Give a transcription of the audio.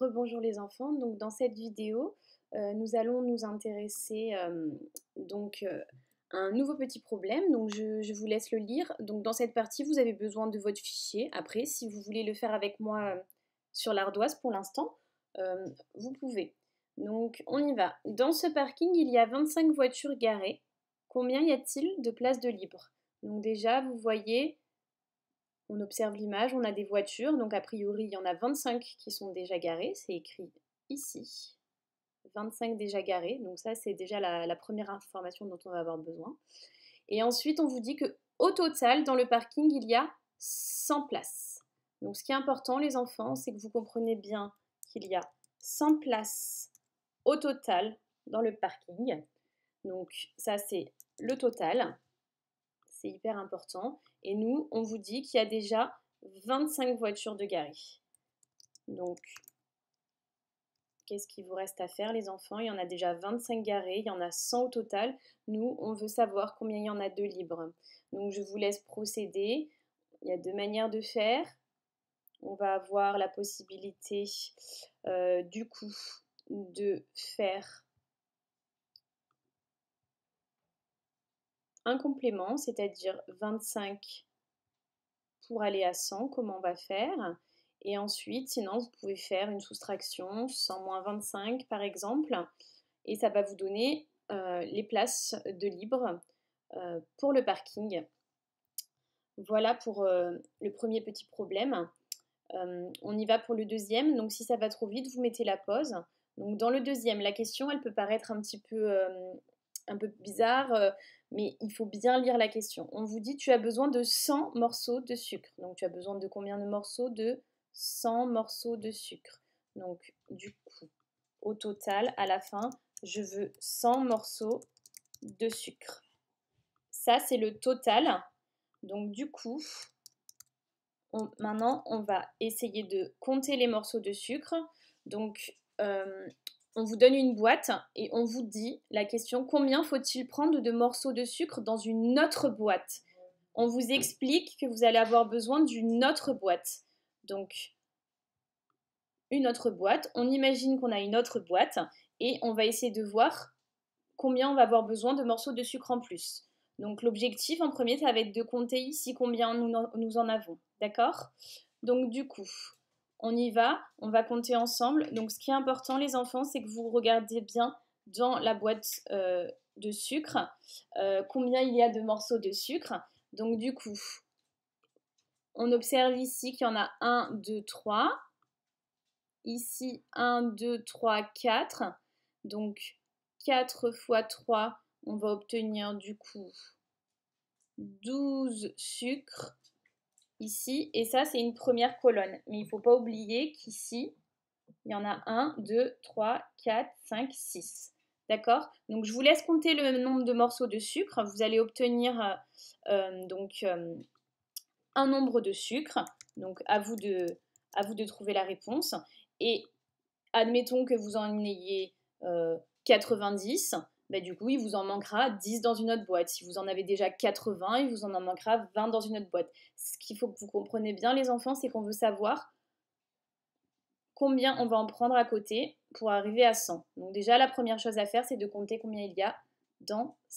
Rebonjour les enfants. Donc dans cette vidéo, euh, nous allons nous intéresser euh, donc euh, à un nouveau petit problème. Donc je, vous laisse le lire. Donc dans cette partie, vous avez besoin de votre fichier. Après, si vous voulez le faire avec moi sur l'ardoise pour l'instant, vous pouvez. Donc on y va. Dans ce parking, il y a 25 voitures garées. Combien y a-t-il de places de libre Donc déjà, vous voyez, on observe l'image, on a des voitures, donc a priori il y en a 25 qui sont déjà garées, c'est écrit ici. 25 déjà garées, donc ça c'est déjà la, la, première information dont on va avoir besoin. Et ensuite on vous dit que au total dans le parking il y a 100 places. Donc ce qui est important les enfants, c'est que vous comprenez bien qu'il y a 100 places au total dans le parking. Donc ça c'est le total c'est hyper important. Et nous, on vous dit qu'il y a déjà 25 voitures de garées. Donc, qu'est-ce qu'il vous reste à faire les enfants Il y en a déjà 25 garées, il y en a 100 au total. Nous, on veut savoir combien il y en a de libres. Donc, je vous laisse procéder. Il y a deux manières de faire. On va avoir la possibilité, euh, du coup, de faire un complément, c'est-à-dire 25 pour aller à 100, comment on va faire Et ensuite, sinon, vous pouvez faire une soustraction, 100 moins 25 par exemple, et ça va vous donner euh, les places de libre euh, pour le parking. Voilà pour euh, le premier petit problème. on y va pour le deuxième, donc si ça va trop vite, vous mettez la pause. Donc dans le deuxième, la question, elle peut paraître un petit peu un peu bizarre, euh, mais il faut bien lire la question. On vous dit tu as besoin de 100 morceaux de sucre. Donc tu as besoin de combien de morceaux De 100 morceaux de sucre. Donc du coup, au total, à la fin, je veux 100 morceaux de sucre. Ça, c'est le total. Donc du coup, maintenant, on va essayer de compter les morceaux de sucre. Donc, euh, on vous donne une boîte et on vous dit la question combien faut-il prendre de morceaux de sucre dans une autre boîte On vous explique que vous allez avoir besoin d'une autre boîte. Donc, une autre boîte, on imagine qu'on a une autre boîte et on va essayer de voir combien on va avoir besoin de morceaux de sucre en plus. Donc l'objectif en premier, ça va être de compter ici combien nous, en avons. D'accord Donc du coup, on y va, on va compter ensemble. Donc ce qui est important les enfants, c'est que vous regardez bien dans la boîte euh, de sucre euh, combien il y a de morceaux de sucre. Donc du coup, on observe ici qu'il y en a 1, 2, 3. Ici 1, 2, 3, 4. Donc 4 fois 3, on va obtenir du coup 12 sucres ici, et ça, c'est une première colonne. Mais il ne faut pas oublier qu'ici, il y en a 1, 2, 3, 4, 5, 6. D'accord Donc, je vous laisse compter le nombre de morceaux de sucre. Vous allez obtenir euh, euh, euh, un nombre de sucre. Donc, à vous de, trouver la réponse. Et admettons que vous en ayez euh, 90. Bah, du coup, il vous en manquera 10 dans une autre boîte. Si vous en avez déjà 80, il vous en, en manquera 20 dans une autre boîte. Ce qu'il faut que vous compreniez bien, les enfants, c'est qu'on veut savoir combien on va en prendre à côté pour arriver à 100. Donc déjà, la première chose à faire, c'est de compter combien il y a dans